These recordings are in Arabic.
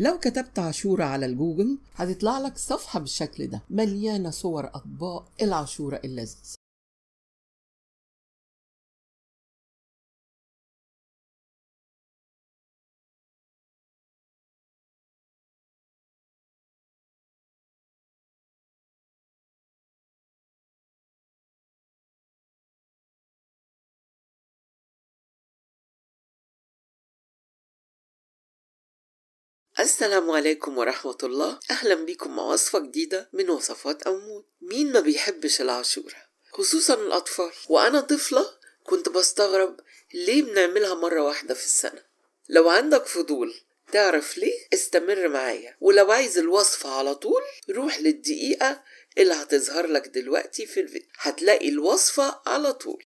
لو كتبت عاشورة على الجوجل هتطلع لك صفحة بالشكل ده مليانة صور أطباق العاشورة اللذيذة السلام عليكم ورحمة الله أهلا بكم مع وصفة جديدة من وصفات أمود مين ما بيحبش العاشورة خصوصا الأطفال وأنا طفلة كنت بستغرب ليه بنعملها مرة واحدة في السنة لو عندك فضول تعرف ليه استمر معايا ولو عايز الوصفة على طول روح للدقيقة اللي هتظهر لك دلوقتي في الفيديو هتلاقي الوصفة على طول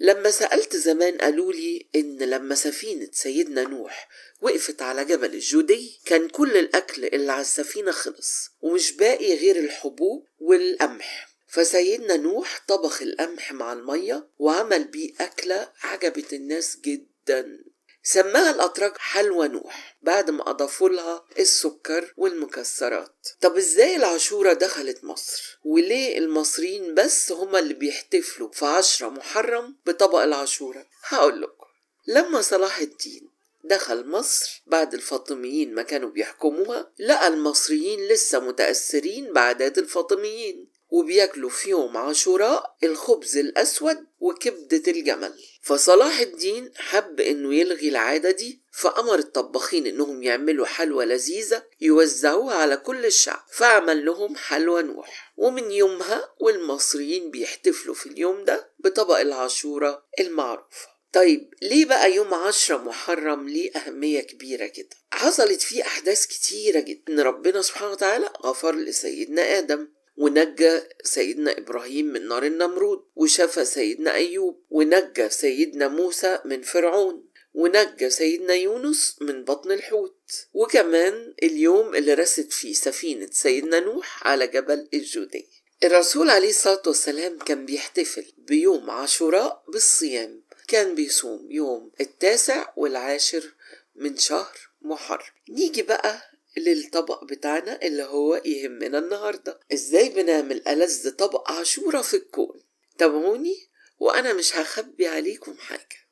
لما سألت زمان قالوا لي إن لما سفينة سيدنا نوح وقفت على جبل الجودي كان كل الأكل اللي على السفينة خلص ومش باقي غير الحبوب والقمح فسيدنا نوح طبخ القمح مع المية وعمل بيه أكلة عجبت الناس جدا سماها الأتراك حلوى نوح بعد ما أضافوا لها السكر والمكسرات طب إزاي العاشورة دخلت مصر وليه المصريين بس هما اللي بيحتفلوا في عشرة محرم بطبق العاشورة هقول لكم لما صلاح الدين دخل مصر بعد الفاطميين ما كانوا بيحكموها لقى المصريين لسه متأثرين بعادات الفاطميين وبياكلوا في يوم عاشوراء الخبز الأسود وكبدة الجمل فصلاح الدين حب انه يلغي العادة دي فأمر الطباخين انهم يعملوا حلوى لذيذة يوزعوها على كل الشعب فعمل لهم حلوى نوح ومن يومها والمصريين بيحتفلوا في اليوم ده بطبق العاشورة المعروفة طيب ليه بقى يوم عشرة محرم ليه أهمية كبيرة كده؟ حصلت فيه أحداث كتيرة جدا ربنا سبحانه وتعالى غفر لسيدنا آدم ونجى سيدنا إبراهيم من نار النمرود وشفى سيدنا أيوب ونجى سيدنا موسى من فرعون ونجى سيدنا يونس من بطن الحوت وكمان اليوم اللي رست فيه سفينة سيدنا نوح على جبل الجودي الرسول عليه الصلاة والسلام كان بيحتفل بيوم عاشوراء بالصيام كان بيصوم يوم التاسع والعاشر من شهر محرم نيجي بقى للطبق بتاعنا اللي هو يهمنا النهاردة ازاي بنعمل ألذ طبق عاشورة في الكون تابعوني وأنا مش هخبي عليكم حاجة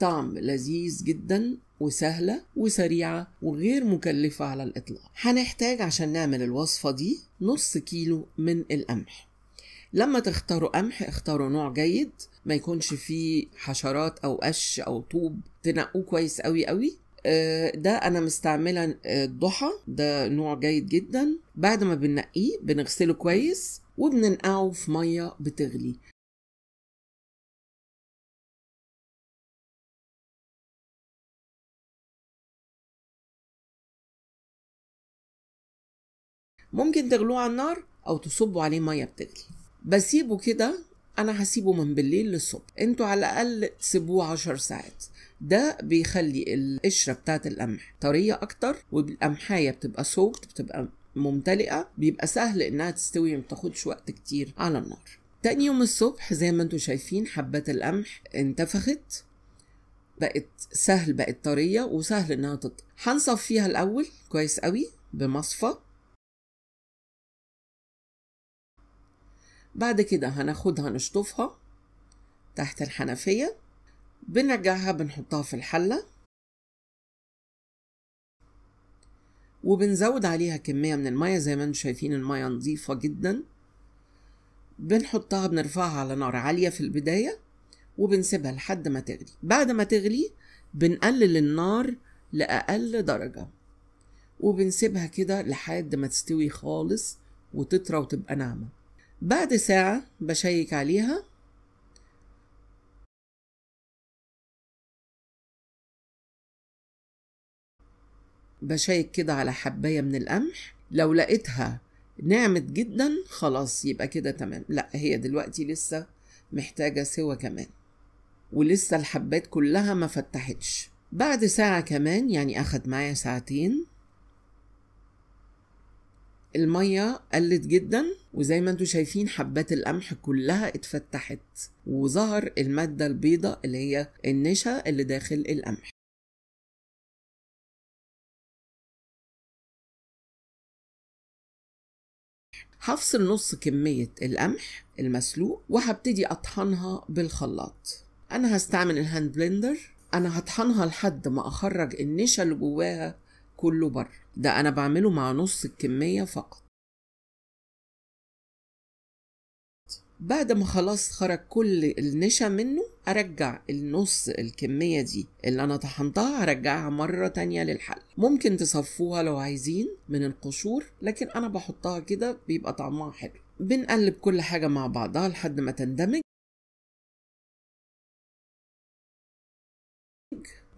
طعم لذيذ جدا وسهلة وسريعة وغير مكلفة على الإطلاق هنحتاج عشان نعمل الوصفة دي نص كيلو من القمح لما تختاروا قمح اختاروا نوع جيد ما يكونش فيه حشرات او قش او طوب تنقوه كويس قوي قوي ده انا مستعمله آه، الضحى ده نوع جيد جدا بعد ما بنقيه بنغسله كويس وبننقعه في ميه بتغلي ممكن تغلوه على النار او تصبوا عليه ميه بتغلي بسيبه كده انا هسيبه من بالليل للصبح انتوا على الاقل سيبوه عشر ساعات ده بيخلي القشره بتاعت القمح طريه اكتر والقمحايه بتبقى سوكت بتبقى ممتلئه بيبقى سهل انها تستوي ما بتاخدش وقت كتير على النار تاني يوم الصبح زي ما انتم شايفين حبات القمح انتفخت بقت سهل بقت طريه وسهل انها تطلع هنصفيها الاول كويس قوي بمصفى بعد كده هناخدها نشطفها تحت الحنفيه بنرجعها بنحطها في الحلة وبنزود عليها كمية من المية زي ما انتم شايفين المية نظيفة جدا بنحطها بنرفعها على نار عالية في البداية وبنسيبها لحد ما تغلي بعد ما تغلي بنقلل النار لأقل درجة وبنسيبها كده لحد ما تستوي خالص وتطرى وتبقى ناعمة بعد ساعة بشيك عليها بشيك كده على حباية من القمح لو لقيتها نعمت جدا خلاص يبقى كده تمام لا هي دلوقتي لسه محتاجة سوا كمان ولسه الحبات كلها ما فتحتش بعد ساعة كمان يعني أخد معايا ساعتين المية قلت جدا وزي ما انتوا شايفين حبات القمح كلها اتفتحت وظهر المادة البيضة اللي هي النشا اللي داخل القمح هفصل نص كمية القمح المسلوق وهبتدي أطحنها بالخلاط أنا هستعمل الهاند بلندر أنا هطحنها لحد ما أخرج النشا اللي جواها كله بره ده أنا بعمله مع نص الكمية فقط بعد ما خلاص خرج كل النشا منه ارجع النص الكميه دي اللي انا طحنتها ارجعها مره تانية للحل ممكن تصفوها لو عايزين من القشور لكن انا بحطها كده بيبقى طعمها حلو بنقلب كل حاجه مع بعضها لحد ما تندمج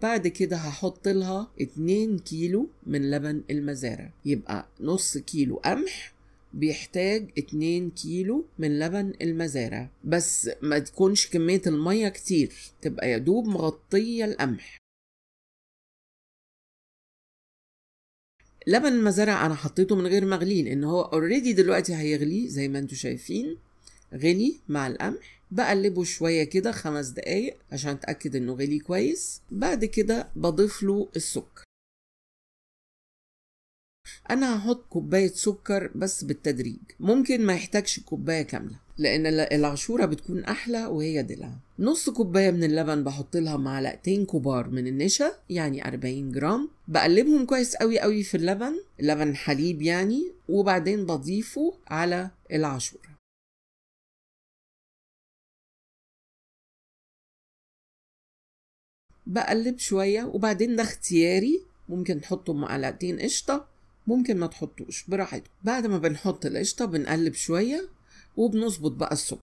بعد كده هحط لها 2 كيلو من لبن المزارع يبقى نص كيلو قمح بيحتاج 2 كيلو من لبن المزارع بس ما تكونش كمية المية كتير تبقى يدوب مغطية القمح لبن المزارع انا حطيته من غير ما ان لان هو اوريدي دلوقتي هيغلي زي ما انتوا شايفين غلي مع القمح بقلبه شويه كده خمس دقايق عشان اتاكد انه غلي كويس بعد كده بضيف له السكر انا هحط كوبايه سكر بس بالتدريج ممكن ما يحتاجش كوبايه كامله لان العشوره بتكون احلى وهي دلع نص كوبايه من اللبن بحط لها معلقتين كبار من النشا يعني 40 جرام بقلبهم كويس قوي قوي في اللبن لبن حليب يعني وبعدين بضيفه على العشوره بقلب شويه وبعدين ده اختياري ممكن تحطوا معلقتين قشطه ممكن ما تحطوش براحتكم بعد ما بنحط القشطة بنقلب شوية وبنظبط بقى السكر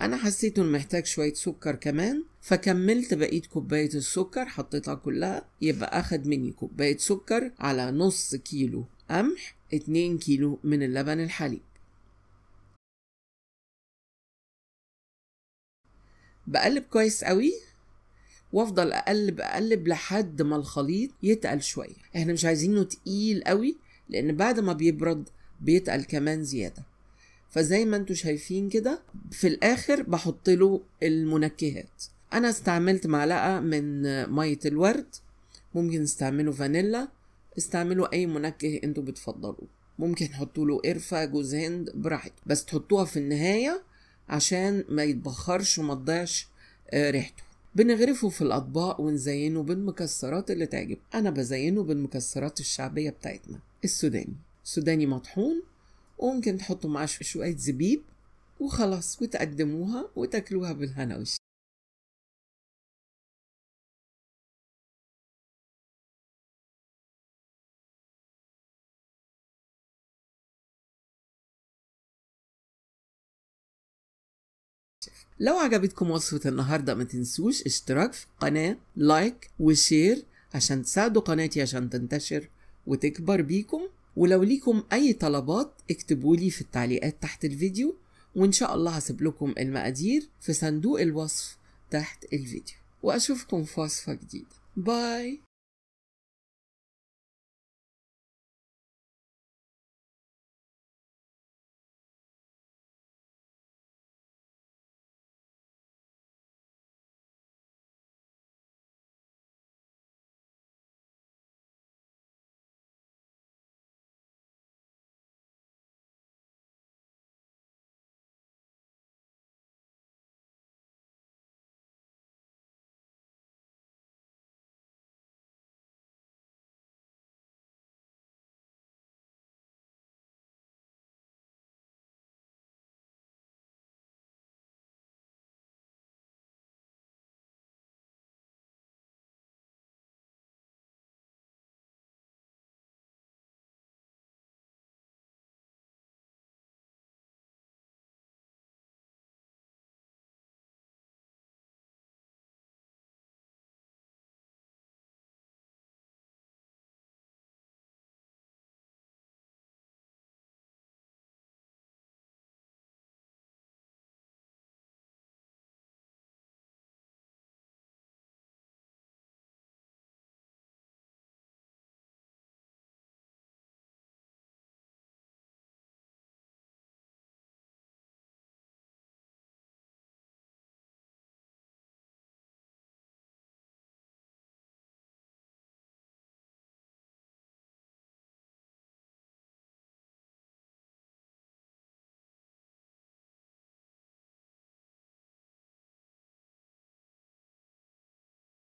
انا حسيت انه محتاج شويه سكر كمان فكملت بقيه كوبايه السكر حطيتها كلها يبقى اخد مني كوبايه سكر على نص كيلو قمح اتنين كيلو من اللبن الحليب بقلب كويس قوي وافضل اقلب اقلب لحد ما الخليط يتقل شويه احنا مش عايزينه تقيل قوي لان بعد ما بيبرد بيتقل كمان زياده فزي ما انتم شايفين كده في الاخر بحط له المنكهات انا استعملت معلقه من ميه الورد ممكن استعملوا فانيلا استعملوا اي منكه انتوا بتفضلوه ممكن تحطوا له قرفه جوز هند براحتك بس تحطوها في النهايه عشان ما يتبخرش وما تضيعش آه، ريحته بنغرفه في الأطباق ونزينه بالمكسرات اللي تعجب أنا بزينه بالمكسرات الشعبية بتاعتنا السوداني سوداني مطحون وممكن تحطوا معاه شوية زبيب وخلاص وتقدموها وتاكلوها بالهنا لو عجبتكم وصفة النهاردة ما تنسوش اشتراك في القناة لايك وشير عشان تساعدوا قناتي عشان تنتشر وتكبر بيكم ولو ليكم أي طلبات اكتبوا لي في التعليقات تحت الفيديو وإن شاء الله هسيب لكم المقادير في صندوق الوصف تحت الفيديو وأشوفكم في وصفة جديدة باي